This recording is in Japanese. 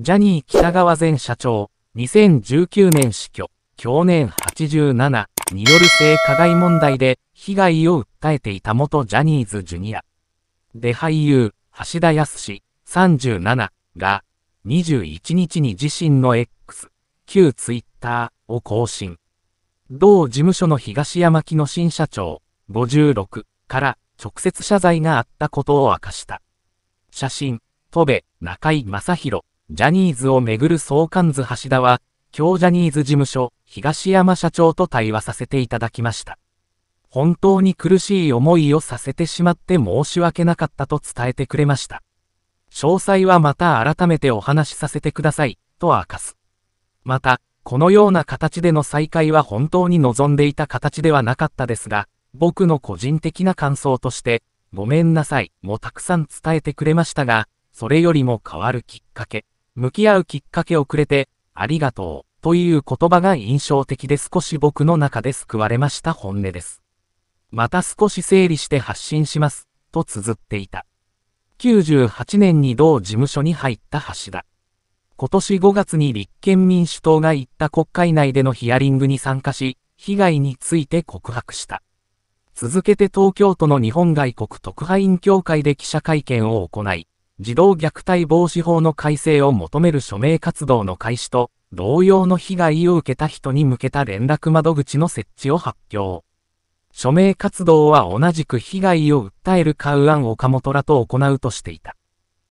ジャニー北川前社長、2019年死去、去年87による性加害問題で被害を訴えていた元ジャニーズジュニア。で俳優、橋田康37が、21日に自身の X、旧 Twitter を更新。同事務所の東山木の新社長、56から直接謝罪があったことを明かした。写真、戸部、中井正宏、ジャニーズをめぐる相関図橋田は、今日ジャニーズ事務所、東山社長と対話させていただきました。本当に苦しい思いをさせてしまって申し訳なかったと伝えてくれました。詳細はまた改めてお話しさせてください、と明かす。また、このような形での再会は本当に望んでいた形ではなかったですが、僕の個人的な感想として、ごめんなさい、もたくさん伝えてくれましたが、それよりも変わるきっかけ、向き合うきっかけをくれて、ありがとう、という言葉が印象的で少し僕の中で救われました本音です。また少し整理して発信します、と綴っていた。98年に同事務所に入った橋田。今年5月に立憲民主党が行った国会内でのヒアリングに参加し、被害について告白した。続けて東京都の日本外国特派員協会で記者会見を行い、児童虐待防止法の改正を求める署名活動の開始と、同様の被害を受けた人に向けた連絡窓口の設置を発表。署名活動は同じく被害を訴えるカウアン岡本らと行うとしていた。